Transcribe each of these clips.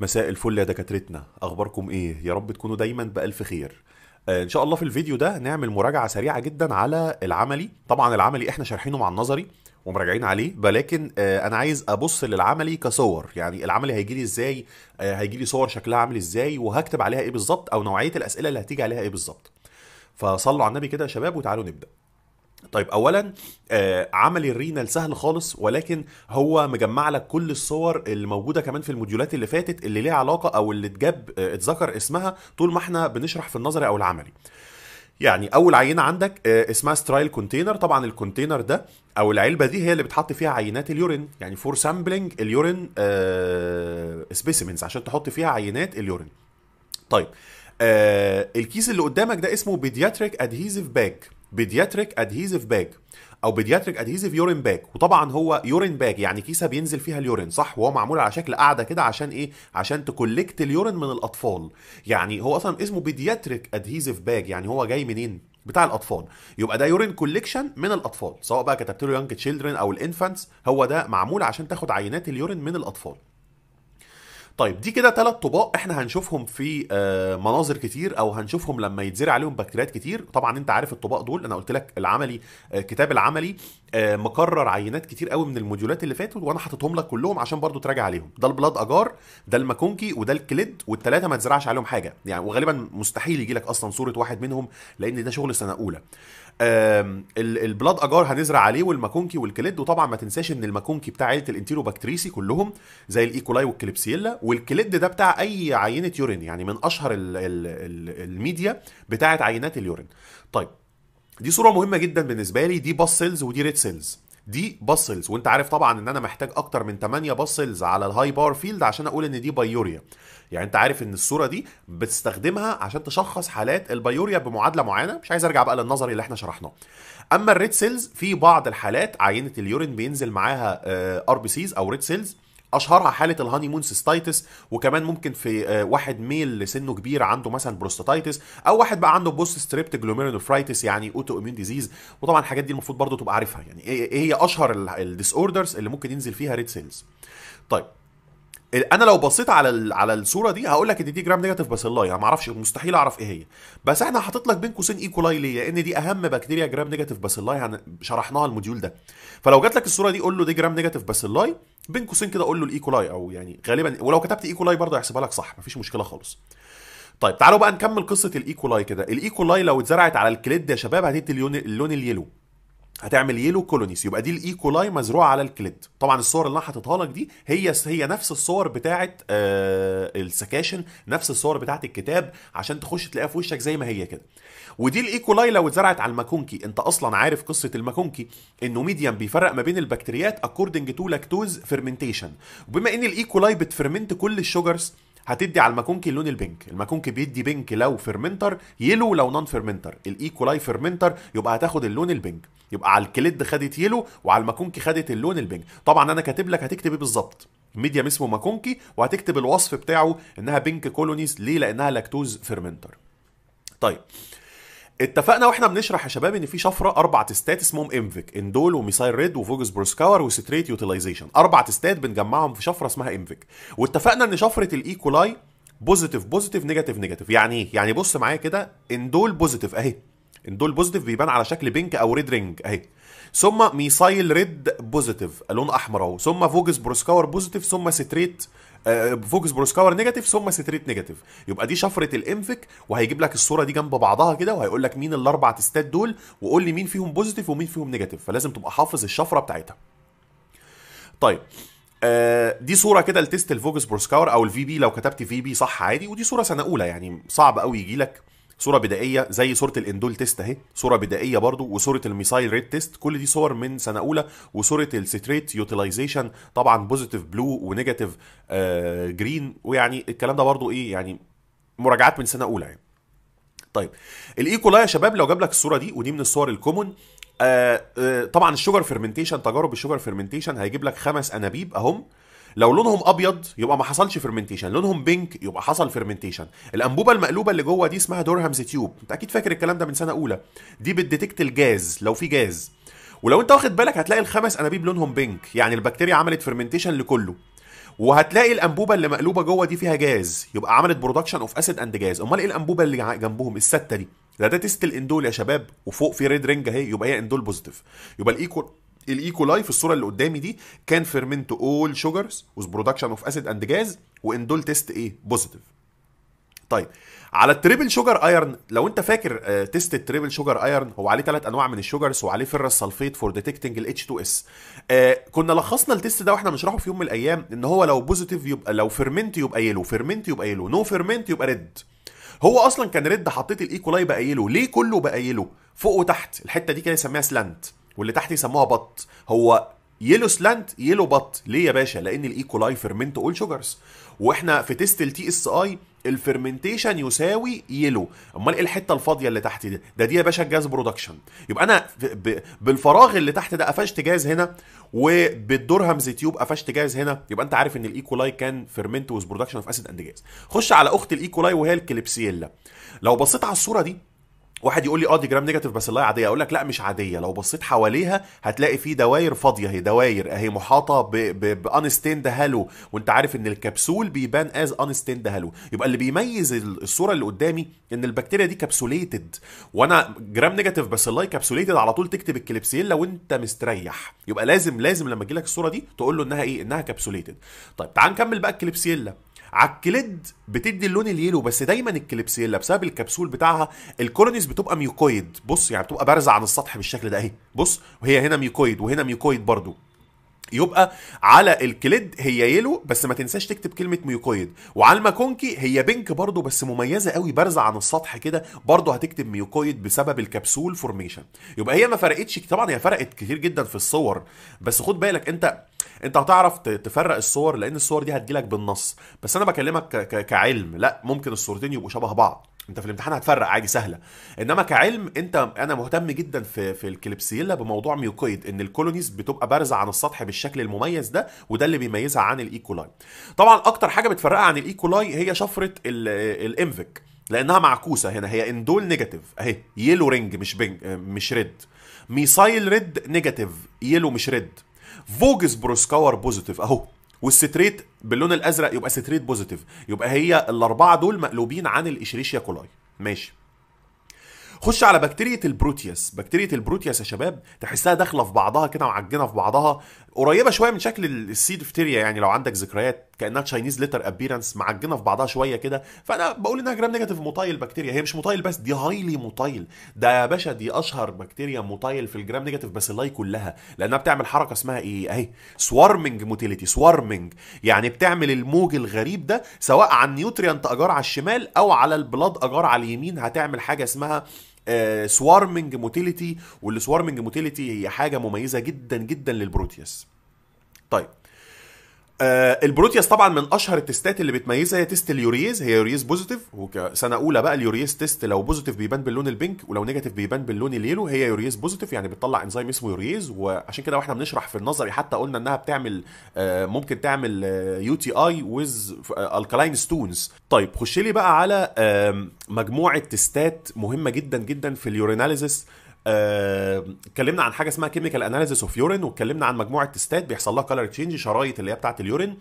مساء الفل يا دكاترتنا اخباركم ايه يا رب تكونوا دايما بالف خير آه، ان شاء الله في الفيديو ده نعمل مراجعه سريعه جدا على العملي طبعا العملي احنا شارحينه مع النظري ومراجعين عليه ولكن آه، انا عايز ابص للعملي كصور يعني العملي هيجي لي ازاي آه، هيجي لي صور شكلها عامل ازاي وهكتب عليها ايه بالظبط او نوعيه الاسئله اللي هتيجي عليها ايه بالظبط فصلوا على النبي كده يا شباب وتعالوا نبدا طيب اولا آه، عمل الرينال سهل خالص ولكن هو مجمع لك كل الصور اللي موجوده كمان في الموديولات اللي فاتت اللي ليها علاقه او اللي اتجاب آه، اتذكر اسمها طول ما احنا بنشرح في النظري او العملي يعني اول عينه عندك آه، اسمها سترايل كونتينر طبعا الكونتينر ده او العلبه دي هي اللي بتحط فيها عينات اليورين يعني فور سامبلنج اليورين آه سبيسيمنز عشان تحط فيها عينات اليورين طيب آه الكيس اللي قدامك ده اسمه بيدياتريك ادهيزيف باك بيدياتريك ادهيزف باج او بيدياتريك ادهيزف يورين باج وطبعا هو يورين باج يعني كيسه بينزل فيها اليورين صح وهو معمول على شكل قاعده كده عشان ايه عشان تكولكت اليورين من الاطفال يعني هو اصلا اسمه بيدياتريك ادهيزف باج يعني هو جاي منين بتاع الاطفال يبقى ده يورين كوليكشن من الاطفال سواء بقى كتبت له يانج تشيلدرن او الانفانتس هو ده معمول عشان تاخد عينات اليورين من الاطفال طيب دي كده ثلاث طباق احنا هنشوفهم في آه، مناظر كتير او هنشوفهم لما يتزرع عليهم بكتيريات كتير طبعا انت عارف الطباق دول انا قلت لك العملي آه، كتاب العملي آه، مكرر عينات كتير قوي من الموديولات اللي فاتت وانا حاططهم لك كلهم عشان برضو تراجع عليهم ده البلاد اجار ده الماكونكي وده الكليد والثلاثه ما تزرعش عليهم حاجه يعني وغالبا مستحيل يجي لك اصلا صوره واحد منهم لان ده شغل سنه اولى البلاد اجار هنزرع عليه والماكونكي والكليد وطبعا ما تنساش ان الماكونكي بتاع عيله الانتيرو بكتريسي كلهم زي الايكولاي والكليبسيلا والكليد ده بتاع اي عينه يورين يعني من اشهر الـ الـ الـ الميديا بتاعه عينات اليورين طيب دي صوره مهمه جدا بالنسبه لي دي باس سيلز ودي ريد سيلز دي باسلز وانت عارف طبعا ان انا محتاج اكتر من 8 باسلز على الهاي باور فيلد عشان اقول ان دي بايوريا يعني انت عارف ان الصوره دي بتستخدمها عشان تشخص حالات البايوريا بمعادله معينه مش عايز ارجع بقى للنظري اللي احنا شرحناه اما الريد سيلز في بعض الحالات عينه اليورين بينزل معاها ار بي سيز او ريد سيلز اشهرها حاله الهاني مون سيستايتس وكمان ممكن في آه، واحد ميل لسنه كبير عنده مثلا بروستاتايتس او واحد بقى عنده بوست ستريبت جلوميرونفرايتس يعني اوتو اميون ديزيز وطبعا الحاجات دي المفروض برضو تبقى عارفها يعني ايه, إيه هي اشهر الديس اوردرز اللي ممكن ينزل فيها ريد سيلز طيب انا لو بصيت على على الصوره دي هقول لك ان دي جرام نيجاتيف باسيلاي انا ما اعرفش مستحيل اعرف ايه هي بس احنا حاطط لك بين قوسين ايكولاي ليه لان دي اهم بكتيريا جرام نيجاتيف باسيلاي شرحناها الموديول ده فلو جات لك الصوره دي قول له دي جرام نيجاتيف باسيلاي بين قوسين كده اقول له الايكولاي او يعني غالبا ولو كتبت ايكولاي برضه هيحسبها لك صح مفيش مشكله خالص طيب تعالوا بقى نكمل قصه الايكولاي كده الايكولاي لو اتزرعت على الكليد يا شباب هتدي اللون اللون اليلو هتعمل يلو كولونيز يبقى دي الايكولاي e. مزروعه على الكليد طبعا الصور اللي انا حاططها لك دي هي هي نفس الصور بتاعه آه، السكاشن نفس الصور بتاعه الكتاب عشان تخش تلاقيها في وشك زي ما هي كده ودي الايكولاي e. لو اتزرعت على الماكونكي انت اصلا عارف قصه الماكونكي انه ميديم بيفرق ما بين البكتيريات اكوردنج تو لاكتوز فيرمنتيشن وبما ان الايكولاي e. بتفرمنت كل الشوجرز هتدي على الماكونكي اللون البينك الماكونكي بيدي بينك لو فيرمنتر يلو لو نون فيرمنتر الايكولاي فيرمنتر يبقى هتاخد اللون البينك يبقى على الكليد خدت يلو وعلى الماكونكي خدت اللون البنج طبعا انا كاتب لك هتكتب ايه بالظبط ميديم اسمه ماكونكي وهتكتب الوصف بتاعه انها بينك كولونيز ليه لانها لاكتوز فيرمنتر طيب اتفقنا واحنا بنشرح يا شباب ان في شفره اربع تستات اسمهم امفيك اندول وميسايل ريد وفوجس بروسكاور وستريت يوتيلايزيشن اربع تستات بنجمعهم في شفره اسمها امفيك واتفقنا ان شفره الايكولاي بوزيتيف بوزيتيف نيجاتيف نيجاتيف يعني ايه يعني بص معايا كده اندول بوزيتيف اهي ان دول بوزيتيف بيبان على شكل بينك او ريد رينج اهي ثم ميسايل ريد بوزيتيف لون احمر اهو ثم فوجس بروسكاور بوزيتيف ثم ستريت فوكس بروسكاور نيجاتيف ثم ستريت نيجاتيف يبقى دي شفره الانفك وهيجيب لك الصوره دي جنب بعضها كده وهيقول لك مين الاربع تستات دول وقول لي مين فيهم بوزيتيف ومين فيهم نيجاتيف فلازم تبقى حافظ الشفره بتاعتها طيب آه، دي صوره كده لتست الفوكس بروسكاور او الفي بي لو كتبت في بي صح عادي ودي صوره سنه اولى يعني صعب قوي يجي لك صوره بدائيه زي صوره الاندول تيست اهي صوره بدائيه برضو وصوره الميسايل ريد تيست كل دي صور من سنه اولى وصوره الستريت يوتيلايزيشن طبعا بوزيتيف بلو ونيجاتيف جرين ويعني الكلام ده برضو ايه يعني مراجعات من سنه اولى يعني طيب الايكولا e يا شباب لو جاب لك الصوره دي ودي من الصور الكومون آآ آآ طبعا الشوجر فيرمنتيشن تجارب الشوجر فيرمنتيشن هيجيب لك خمس انابيب اهم لو لونهم ابيض يبقى ما حصلش فيرمنتيشن لونهم بينك يبقى حصل فيرمنتيشن الانبوبه المقلوبه اللي جوه دي اسمها دورهامز تيوب انت اكيد فاكر الكلام ده من سنه اولى دي بتديتكت الجاز لو في جاز ولو انت واخد بالك هتلاقي الخمس انابيب لونهم بينك يعني البكتيريا عملت فيرمنتيشن لكله وهتلاقي الانبوبه اللي مقلوبه جوه دي فيها جاز يبقى عملت برودكشن اوف اسيد اند جاز امال ايه الانبوبه اللي جنبهم السته دي ده ده تيست الاندول يا شباب وفوق في ريد رينج اهي يبقى هي اندول بوزيتيف يبقى الايكو الايكولاي في الصوره اللي قدامي دي كان فيرمنت اول شوجرز وذ برودكشن اوف اسيد اند جاز وان دول تيست ايه بوزيتيف طيب على التريبل شوجر ايرن لو انت فاكر تيست التريبل شوجر ايرن هو عليه ثلاث انواع من الشوجرز وعليه فيرس سلفيت فور ديتكتنج الاتش 2 اس كنا لخصنا التيست ده واحنا بنشرحه في يوم من الايام ان هو لو بوزيتيف يبقى لو فيرمنت يبقى يلو فيرمنت يبقى يلو نو فيرمنت يبقى ريد هو اصلا كان ريد حطيت الايكولاي بقى يلو ليه كله بقى يلو فوق وتحت الحته دي كده يسميها سلانت واللي تحت يسموها بط هو يلو سلانت يلو بط ليه يا باشا لان الايكولاي فيرمنت اول شوجرز واحنا في تيست التي اس اي الفرمنتيشن يساوي يلو امال ايه الحته الفاضيه اللي تحت دي ده دي يا باشا الجاز برودكشن يبقى انا بالفراغ اللي تحت ده قفشت جاز هنا وبالدور تيوب قفشت جاز هنا يبقى انت عارف ان الايكولاي كان فيرمنت وز برودكشن اوف اسيد اند جاز خش على اخت الايكولاي وهي الكليبسيلا لو بصيت على الصوره دي واحد يقول لي اه دي جرام نيجاتيف بس الله عاديه اقول لك لا مش عاديه لو بصيت حواليها هتلاقي في دواير فاضيه هي دواير اهي محاطه بانستيند هالو وانت عارف ان الكبسول بيبان از انستيند هالو يبقى اللي بيميز الصوره اللي قدامي ان البكتيريا دي كبسوليتد وانا جرام نيجاتيف بس الله كبسوليتد على طول تكتب الكليبسيلا وانت مستريح يبقى لازم لازم لما تجيلك الصوره دي تقول له انها ايه انها كبسوليتد طيب تعال نكمل بقى الكليبسيلا على الكليد بتدي اللون اليلو بس دايما الكليبسيلا بسبب الكبسول بتاعها الكولونيز بتبقى ميوكويد بص يعني بتبقى بارزه عن السطح بالشكل ده اهي بص وهي هنا ميوكويد وهنا ميوكويد برضو يبقى على الكليد هي يلو بس ما تنساش تكتب كلمه ميوكويد وعلى الماكونكي هي بينك برضو بس مميزه قوي بارزه عن السطح كده برضو هتكتب ميوكويد بسبب الكبسول فورميشن يبقى هي ما فرقتش طبعا هي فرقت كتير جدا في الصور بس خد بالك انت انت هتعرف تفرق الصور لان الصور دي هتجيلك بالنص بس انا بكلمك كعلم لا ممكن الصورتين يبقوا شبه بعض انت في الامتحان هتفرق عادي سهله انما كعلم انت انا مهتم جدا في في الكليبسيلا بموضوع ميوكويد ان الكولونيز بتبقى بارزه عن السطح بالشكل المميز ده وده اللي بيميزها عن الايكولاي e. طبعا اكتر حاجه بتفرقها عن الايكولاي e. هي شفره الانفك لانها معكوسه هنا هي اندول نيجاتيف اهي يلو رينج مش بينج مش ريد ميسايل ريد نيجاتيف يلو مش ريد فوجس بروسكاور بوزيتيف اهو والستريت باللون الازرق يبقى ستريت بوزيتيف يبقى هي الاربعه دول مقلوبين عن الاشريشيا كولاي ماشي خش على بكتيريا البروتياس بكتيريا البروتياس يا شباب تحسها داخله في بعضها كده معجنه في بعضها قريبه شويه من شكل السيد فتيريا يعني لو عندك ذكريات كانها تشاينيز ليتر ابيرنس معجنه في بعضها شويه كده فانا بقول انها جرام نيجاتيف موتايل بكتيريا هي مش موتايل بس دي هايلي موتايل ده يا باشا دي اشهر بكتيريا موتايل في الجرام نيجاتيف بس اللاي كلها لانها بتعمل حركه اسمها ايه اهي سوارمنج موتيليتي سوارمنج يعني بتعمل الموج الغريب ده سواء عن نيوتريانت اجار على الشمال او على البلاد اجار على اليمين هتعمل حاجه اسمها سوارمنج موتيليتي والسوارمنج موتيليتي هي حاجه مميزه جدا جدا للبروتياس طيب آه البروتياز طبعا من اشهر التستات اللي بتميزها هي تيست اليوريز هي يوريز بوزيتيف وسنه اولى بقى اليوريز تيست لو بوزيتيف بيبان باللون البينك ولو نيجاتيف بيبان باللون اليلو هي يوريز بوزيتيف يعني بتطلع انزيم اسمه يوريز وعشان كده واحنا بنشرح في النظري حتى قلنا انها بتعمل آه ممكن تعمل آه، يو تي اي ويز الكالاين ستونز طيب خش لي بقى على آه مجموعه تستات مهمه جدا جدا في اليوريناليزس آه، اتكلمنا آه، عن حاجه اسمها كيميكال اناليزيس اوف يورين واتكلمنا عن مجموعه تستات بيحصل لها كلر تشينج شرايط اللي هي بتاعه اليورين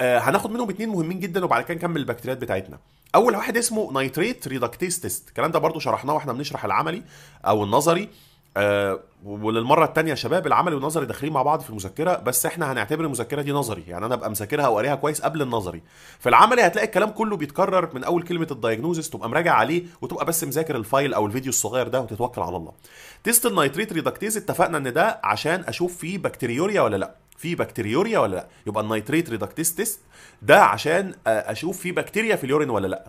آه، هناخد منهم اتنين مهمين جدا وبعد كده نكمل البكتيريات بتاعتنا اول واحد اسمه نايتريت ريدكتيز تيست الكلام ده برضو شرحناه واحنا بنشرح العملي او النظري آه، وللمره الثانيه شباب العملي والنظري داخلين مع بعض في مذكره بس احنا هنعتبر المذكره دي نظري يعني انا ابقى مذاكرها وقاريها كويس قبل النظري في العملي هتلاقي الكلام كله بيتكرر من اول كلمه الدايجنوزس تبقى مراجع عليه وتبقى بس مذاكر الفايل او الفيديو الصغير ده وتتوكل على الله تيست النيتريت ريدكتيز اتفقنا ان ده عشان اشوف فيه بكتيريوريا ولا لا في بكتيريوريا ولا لا يبقى النيتريت ريدكتيز تيست ده عشان آه، اشوف فيه بكتيريا في اليورين ولا لا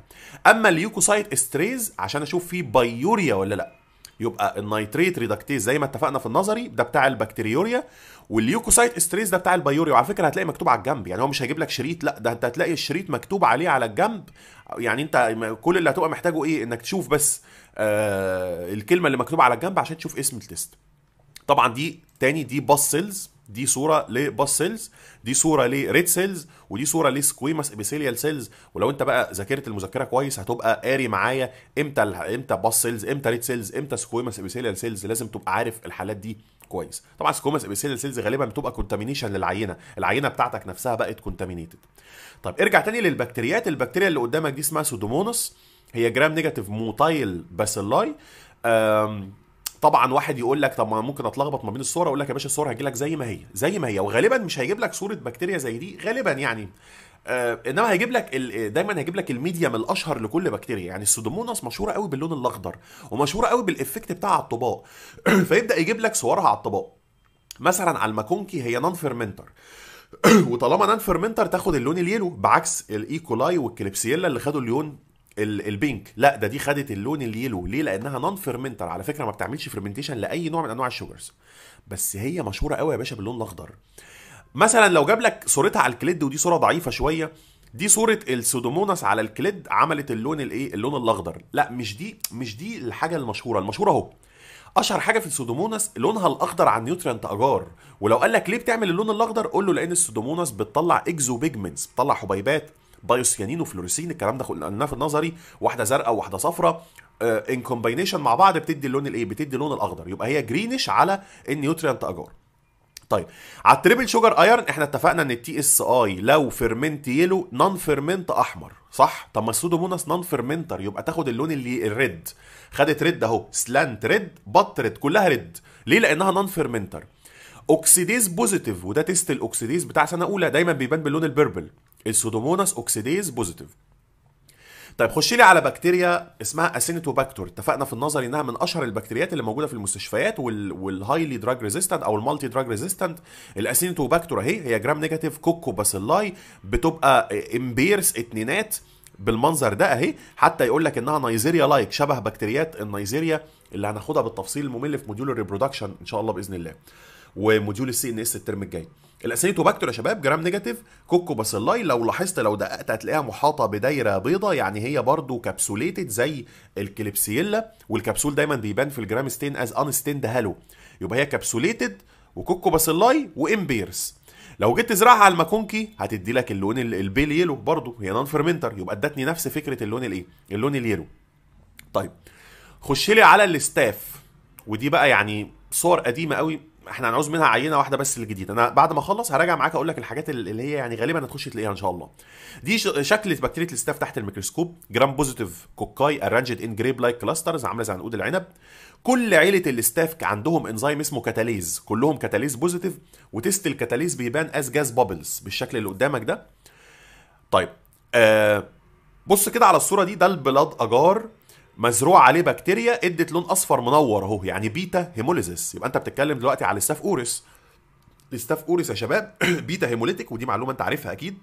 اما اليوكوسايت استريز عشان اشوف فيه بايوريا ولا لا يبقى النيتريت ريدكتيز زي ما اتفقنا في النظري ده بتاع البكتيريوريا والليوكوسايت استريس ده بتاع البيوريا وعلى فكره هتلاقي مكتوب على الجنب يعني هو مش هيجيب لك شريط لا ده انت هتلاقي الشريط مكتوب عليه على الجنب يعني انت كل اللي هتبقى محتاجه ايه انك تشوف بس آه الكلمه اللي مكتوبه على الجنب عشان تشوف اسم التست طبعا دي تاني دي باس سيلز دي صوره لباس سيلز دي صوره لريد سيلز ودي صوره لسكويمس ابيثيليال سيلز ولو انت بقى ذاكرت المذكره كويس هتبقى قاري معايا امتى امتى باس سيلز امتى ريد سيلز امتى سكويمس ابيثيليال سيلز لازم تبقى عارف الحالات دي كويس طبعا سكويمس ابيثيليال سيلز غالبا بتبقى كونتامينيشن للعينه العينه بتاعتك نفسها بقت كونتامينيتد طب ارجع تاني للبكتيريات البكتيريا اللي قدامك دي اسمها سودومونس هي جرام نيجاتيف موتايل باسيلاي طبعا واحد يقول لك طب ما ممكن اتلخبط ما بين الصوره اقول لك يا باشا الصوره هيجي لك زي ما هي زي ما هي وغالبا مش هيجيب لك صوره بكتيريا زي دي غالبا يعني آه انما هيجيب لك دايما هيجيب لك الميديم الاشهر لكل بكتيريا يعني السودوموناس مشهوره قوي باللون الاخضر ومشهوره قوي بالافكت بتاعها على الطباق فيبدا يجيب لك صورها على الطباق مثلا على الماكونكي هي نان فيرمنتر وطالما نان فيرمنتر تاخد اللون اليلو بعكس الايكولاي والكليبسيلا اللي خدوا اللون البينك لا ده دي خدت اللون اليلو ليه لانها نون فيرمنتال على فكره ما بتعملش فيرمنتيشن لاي نوع من انواع الشوجرز بس هي مشهوره قوي يا باشا باللون الاخضر مثلا لو جاب لك صورتها على الكليد ودي صوره ضعيفه شويه دي صوره السودوموناس على الكليد عملت اللون الايه اللون الاخضر لا مش دي مش دي الحاجه المشهوره المشهوره اهو اشهر حاجه في السودوموناس لونها الاخضر عن نيوتريانت اجار ولو قال لك ليه بتعمل اللون الاخضر قول له لان السودوموناس بتطلع اكزو بيجمنتس بتطلع حبيبات بايوسيانين وفلوريسين الكلام ده قلناه في النظري واحده زرقاء وواحده صفراء ان آه، كومباينيشن مع بعض بتدي اللون الايه بتدي اللون الاخضر يبقى هي جرينش على النيوتريانت اجار طيب على التريبل شوجر ايرن احنا اتفقنا ان التي اس اي لو فيرمنت يلو نون فيرمنت احمر صح طب ما السودوموناس نون فيرمنتر يبقى تاخد اللون اللي الريد خدت ريد اهو سلانت ريد بط ريد كلها ريد ليه لانها نون فيرمنتر اوكسيديز بوزيتيف وده تيست الاوكسيديز بتاع سنه اولى دايما بيبان باللون البيربل السودوموناس اوكسيديز بوزيتيف طيب خش لي على بكتيريا اسمها اسينيتوباكتور اتفقنا في النظر انها من اشهر البكتيريات اللي موجوده في المستشفيات والهايلي دراج ريزيستنت او المالتي دراج ريزيستنت الاسينيتوباكتور اهي هي جرام نيجاتيف كوكو باسيلاي بتبقى امبيرس اتنينات بالمنظر ده اهي حتى يقول لك انها نيزيريا لايك شبه بكتيريات النيزيريا اللي هناخدها بالتفصيل الممل في موديول الريبرودكشن ان شاء الله باذن الله وموديول السي ان اس الترم الجاي الاسيتوباكتر يا شباب جرام نيجاتيف كوكو باسيلاي لو لاحظت لو دققت هتلاقيها محاطه بدايره بيضه يعني هي برضو كبسوليتد زي الكليبسيلا والكبسول دايما بيبان في الجرام ستين از ان ستيند هالو يبقى هي كبسوليتد وكوكو باسيلاي وامبيرس لو جيت تزرعها على الماكونكي هتدي لك اللون البيل يلو برضو هي نون فيرمنتر يبقى ادتني نفس فكره اللون الايه اللون اليلو طيب خش لي على الاستاف ودي بقى يعني صور قديمه قوي احنا هنعوز منها عينه واحده بس اللي انا بعد ما اخلص هراجع معاك اقول لك الحاجات اللي هي يعني غالبا هتخش تلاقيها ان شاء الله دي شكل بكتيريا الاستاف تحت الميكروسكوب جرام بوزيتيف كوكاي ارانجد ان جريب لايك كلاسترز عامله زي عنقود العنب كل عيله الاستاف عندهم انزيم اسمه كاتاليز كلهم كاتاليز بوزيتيف وتست الكاتاليز بيبان از جاز بابلز بالشكل اللي قدامك ده طيب آه بص كده على الصوره دي ده البلاد اجار مزروع عليه بكتيريا ادت لون اصفر منور اهو يعني بيتا هيموليزيس يبقى انت بتتكلم دلوقتي على الستاف اورس الستاف اورس يا شباب بيتا هيموليتيك ودي معلومه انت عارفها اكيد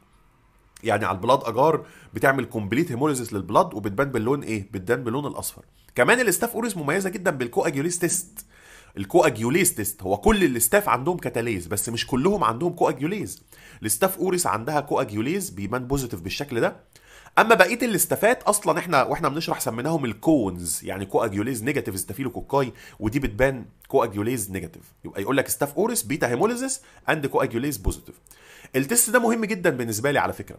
يعني على البلاد اجار بتعمل كومبليت هيموليزيس للبلاد وبتبان باللون ايه؟ بتبان باللون الاصفر. كمان الاستاف اوريس مميزه جدا بالكواجيوليس تيست. الكواجيوليز تيست هو كل الاستاف عندهم كاتاليز بس مش كلهم عندهم كواجيوليز. الاستاف اوريس عندها كواجيوليز بيبان بوزيتيف بالشكل ده اما بقيه الاستفات اصلا احنا واحنا بنشرح سميناهم الكونز يعني كواجيوليز نيجاتيف كوكاي ودي بتبان كواجيوليز نيجاتيف يبقى يقول لك ستاف اورس بيتا هيموليزيس اند كواجيوليز بوزيتيف التست ده مهم جدا بالنسبه لي على فكره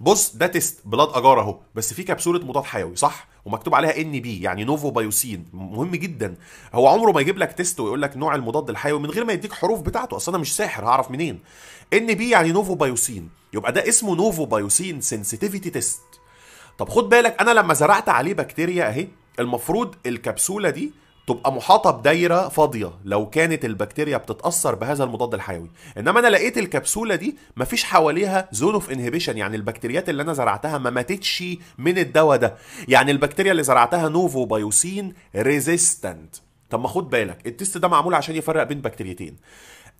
بص ده تيست بلاد اجار اهو بس في كبسوله مضاد حيوي صح ومكتوب عليها ان بي يعني نوفو بايوسين مهم جدا هو عمره ما يجيب لك تيست ويقول لك نوع المضاد الحيوي من غير ما يديك حروف بتاعته اصل انا مش ساحر هعرف منين ان بي يعني نوفو بايوسين يبقى ده اسمه نوفو بايوسين سنسيتيفيتي تيست طب خد بالك انا لما زرعت عليه بكتيريا اهي المفروض الكبسوله دي تبقى محاطه بدايره فاضيه لو كانت البكتيريا بتتاثر بهذا المضاد الحيوي انما انا لقيت الكبسوله دي مفيش حواليها زون اوف انهبيشن يعني البكتيريات اللي انا زرعتها ما ماتتش من الدواء ده يعني البكتيريا اللي زرعتها نوفو بايوسين ريزيستنت طب ما خد بالك التست ده معمول عشان يفرق بين بكتيريتين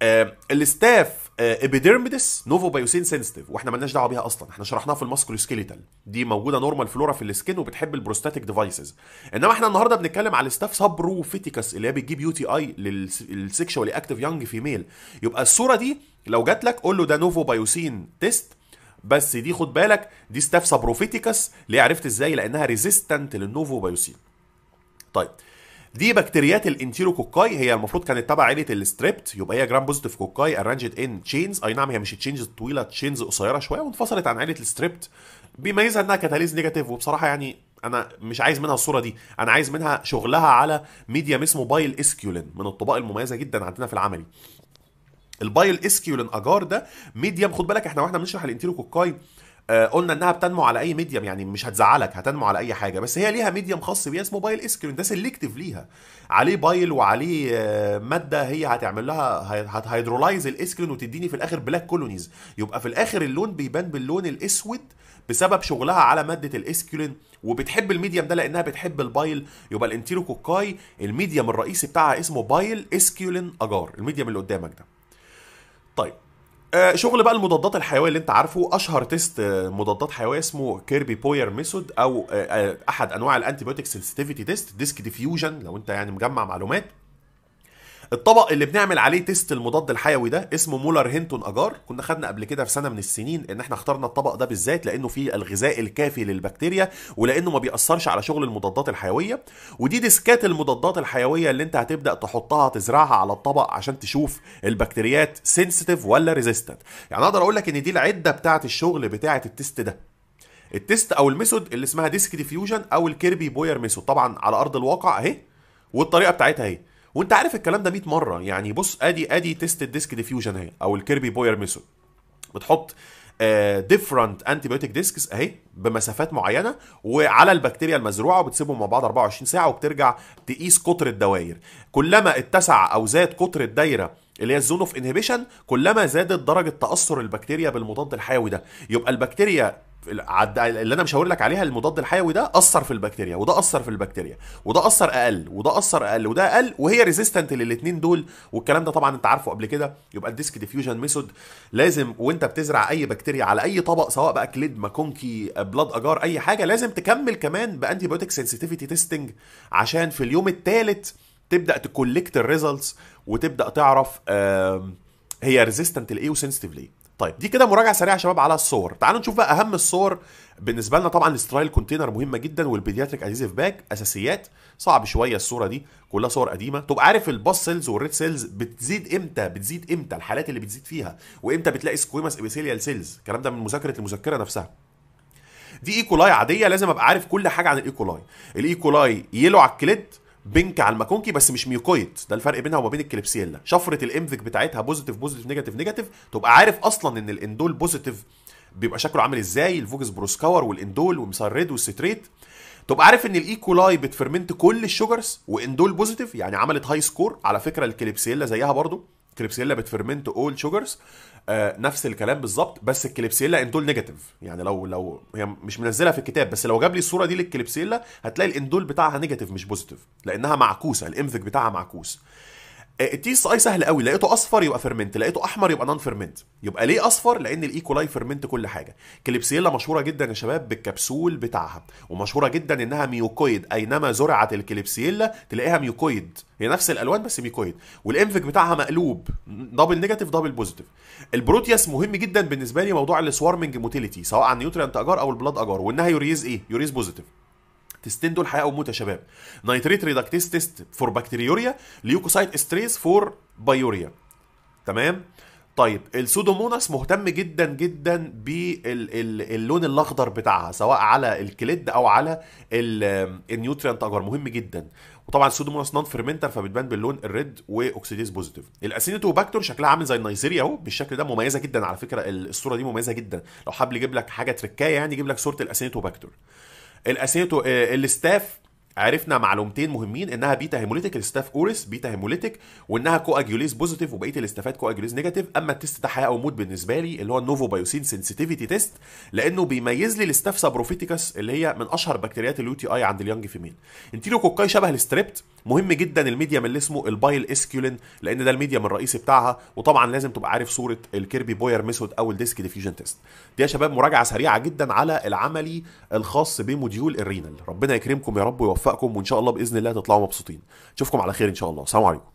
آه، الاستاف آه، ابيديرميدس نوفو بايوسين سنسيتيف واحنا مالناش دعوه بيها اصلا احنا شرحناها في سكيليتال دي موجوده نورمال فلورا في السكن وبتحب البروستاتيك ديفايسز انما احنا النهارده بنتكلم على الاستاف سبروفيتيكس اللي هي بتجيب يو تي اي للسكشوالي اكتف يانج فيميل يبقى الصوره دي لو جات لك قول له ده نوفو بايوسين تيست بس دي خد بالك دي ستاف سابروفيتيكاس ليه عرفت ازاي لانها ريزيستنت للنوفو بايوسين طيب دي بكتيريات الانتيروكوكاي هي المفروض كانت تبع عيله الستريبت يبقى هي جرام بوزيتيف كوكاي ارانجد ان تشينز اي نعم هي مش تشينز طويله تشينز قصيره شويه وانفصلت عن عيله الستريبت بيميزها انها كاتاليز نيجاتيف وبصراحه يعني انا مش عايز منها الصوره دي انا عايز منها شغلها على ميديا ميس موبايل اسكيولين من الطباق المميزه جدا عندنا في العملي البايل اسكيولين اجار ده ميديم خد بالك احنا واحنا بنشرح الانتيروكوكاي آه، قلنا انها بتنمو على اي ميديم يعني مش هتزعلك هتنمو على اي حاجه بس هي ليها ميديم خاص بيها اسمه بايل اسكرين ده سيلكتيف ليها عليه بايل وعليه آه، ماده هي هتعمل لها هتهيدرولايز الاسكرين وتديني في الاخر بلاك كولونيز يبقى في الاخر اللون بيبان باللون الاسود بسبب شغلها على ماده الاسكرين وبتحب الميديم ده لانها بتحب البايل يبقى الانتيروكوكاي الميديم الرئيسي بتاعها اسمه بايل اسكيولين اجار الميديم اللي قدامك ده طيب آه، شغل بقى المضادات الحيويه اللي انت عارفه اشهر تيست آه، مضادات حيويه اسمه كيربي بوير ميثود او آه، احد انواع الانتي بيوتيك سنسيتيفيتي تيست ديسك ديفيوجن لو انت يعني مجمع معلومات الطبق اللي بنعمل عليه تيست المضاد الحيوي ده اسمه مولر هينتون اجار كنا خدنا قبل كده في سنه من السنين ان احنا اخترنا الطبق ده بالذات لانه فيه الغذاء الكافي للبكتيريا ولانه ما بيأثرش على شغل المضادات الحيويه ودي ديسكات المضادات الحيويه اللي انت هتبدا تحطها تزرعها على الطبق عشان تشوف البكتيريات سنسيتيف ولا ريزيستنت يعني اقدر اقول لك ان دي العده بتاعه الشغل بتاعه التيست ده التيست او الميثود اللي اسمها ديسك ديفيوجن او الكيربي بوير ميثود طبعا على ارض الواقع اهي والطريقه بتاعتها اهي وانت عارف الكلام ده 100 مره يعني بص ادي ادي تيست الديسك ديفيوجن اهي او الكيربي بوير ميثود بتحط ديفرنت انتيبيوتيك ديسكس اهي بمسافات معينه وعلى البكتيريا المزروعه وبتسيبهم مع بعض 24 ساعه وبترجع تقيس قطر الدوائر كلما اتسع او زاد قطر الدايره اللي هي الزون اوف انهبيشن كلما زادت درجه تاثر البكتيريا بالمضاد الحيوي ده يبقى البكتيريا اللي انا مشاور لك عليها المضاد الحيوي ده اثر في البكتيريا وده اثر في البكتيريا وده اثر اقل وده اثر اقل وده اقل وهي ريزيستنت للاثنين دول والكلام ده طبعا انت عارفه قبل كده يبقى الديسك ديفيوجن ميثود لازم وانت بتزرع اي بكتيريا على اي طبق سواء بقى كليد ماكونكي بلاد اجار اي حاجه لازم تكمل كمان بانتي بايوتيك سنسيتيفيتي تيستنج عشان في اليوم الثالث تبدا تكولكت الريزلتس وتبدا تعرف هي ريزيستنت لايه وسنسيتيف ليه طيب دي كده مراجعه سريعه يا شباب على الصور تعالوا نشوف بقى اهم الصور بالنسبه لنا طبعا السترايل كونتينر مهمه جدا والبيدياتريك اديزيف باك اساسيات صعب شويه الصوره دي كلها صور قديمه تبقى عارف الباص سيلز والريد سيلز بتزيد امتى بتزيد امتى الحالات اللي بتزيد فيها وامتى بتلاقي سكويمس ابيثيليال سيلز الكلام ده من مذاكره المذكره نفسها دي ايكولاي e. عاديه لازم ابقى عارف كل حاجه عن الايكولاي الايكولاي يلو على الكليد بنك على الماكونكي بس مش ميوكويد ده الفرق بينها وما بين الكليبسيلا شفره الامفك بتاعتها بوزيتيف بوزيتيف نيجاتيف نيجاتيف تبقى عارف اصلا ان الاندول بوزيتيف بيبقى شكله عامل ازاي الفوكس بروسكاور والاندول ومسرد والستريت تبقى عارف ان الايكولاي بتفرمنت كل الشوجرز واندول بوزيتيف يعني عملت هاي سكور على فكره الكليبسيلا زيها برضو كليبسيلا بتفرمنت اول شوجرز آه نفس الكلام بالظبط بس الكليبسيلا اندول نيجاتيف يعني لو لو هي مش منزلها في الكتاب بس لو جاب لي الصوره دي للكليبسيلا هتلاقي الاندول بتاعها نيجاتيف مش بوزيتيف لانها معكوسه الانفك بتاعها معكوس آه، التي اس اي سهل قوي لقيته اصفر يبقى فيرمنت لقيته احمر يبقى نون فيرمنت يبقى ليه اصفر لان الايكولاي فيرمنت كل حاجه كليبسيلا مشهوره جدا يا شباب بالكبسول بتاعها ومشهوره جدا انها ميوكويد اينما زرعت الكليبسيلا تلاقيها ميوكويد هي نفس الالوان بس ميوكويد والانفك بتاعها مقلوب دبل نيجاتيف دبل بوزيتيف البروتياس مهم جدا بالنسبه لي موضوع السوارمنج موتيليتي سواء عن نيوتريانت اجار او البلاد اجار وانها يوريز ايه يوريز بوزيتيف تستندوا الحياه او موت يا شباب نيتريت ريدكتيز تيست فور بكتيريوريا ليوكوسايت ستريس فور بايوريا تمام طيب السودوموناس مهتم جدا جدا باللون الاخضر بتاعها سواء على الكليد او على النيوتريانت اجر مهم جدا وطبعا السودوموناس نون فيرمنتر فبتبان باللون الريد واكسيديز بوزيتيف الاسينيتوباكتور شكلها عامل زي النيزيريا اهو بالشكل ده مميزه جدا على فكره الصوره دي مميزه جدا لو حابب يجيب لك حاجه تركايه يعني يجيب لك صوره الاسينيتوباكتور الاسيتو آه، الستاف عرفنا معلومتين مهمين انها بيتا هيموليتيك الستاف اوريس بيتا هيموليتيك وانها كواجيوليز بوزيتيف وبقيه الاستافات كواجيوليز نيجاتيف اما التيست ده حياه او موت بالنسبه لي اللي هو النوفو بايوسين سنسيتيفيتي تيست لانه بيميز لي الاستاف سابروفيتيكس اللي هي من اشهر بكتيريات اليو تي اي عند اليانج فيميل كوكاي شبه الستريبت مهم جدا الميديم اللي اسمه البايل اسكيولين لان ده الميديم الرئيسي بتاعها وطبعا لازم تبقى عارف صوره الكيربي بوير ميثود او الديسك ديفيوجن تيست دي يا شباب مراجعه سريعه جدا على العملي الخاص بموديول الرينال ربنا يكرمكم يا رب ويوفقكم يوفقكم وان شاء الله باذن الله تطلعوا مبسوطين اشوفكم على خير ان شاء الله سلام عليكم